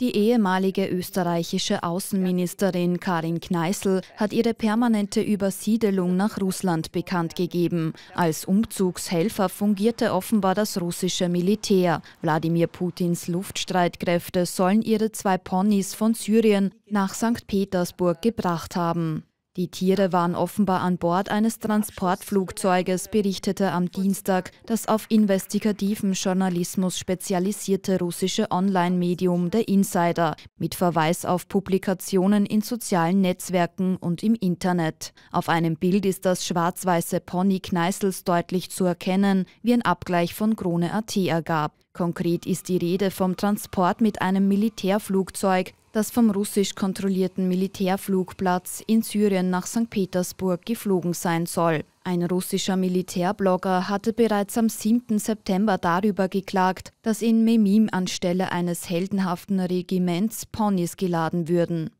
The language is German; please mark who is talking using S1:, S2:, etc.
S1: Die ehemalige österreichische Außenministerin Karin Kneißl hat ihre permanente Übersiedelung nach Russland bekannt gegeben. Als Umzugshelfer fungierte offenbar das russische Militär. Wladimir Putins Luftstreitkräfte sollen ihre zwei Ponys von Syrien nach St. Petersburg gebracht haben. Die Tiere waren offenbar an Bord eines Transportflugzeuges, berichtete am Dienstag das auf investigativen Journalismus spezialisierte russische Online-Medium The Insider mit Verweis auf Publikationen in sozialen Netzwerken und im Internet. Auf einem Bild ist das schwarz-weiße Pony Kneißels deutlich zu erkennen, wie ein Abgleich von Krone.at ergab. Konkret ist die Rede vom Transport mit einem Militärflugzeug, das vom russisch kontrollierten Militärflugplatz in Syrien nach St. Petersburg geflogen sein soll. Ein russischer Militärblogger hatte bereits am 7. September darüber geklagt, dass in Memim anstelle eines heldenhaften Regiments Ponys geladen würden.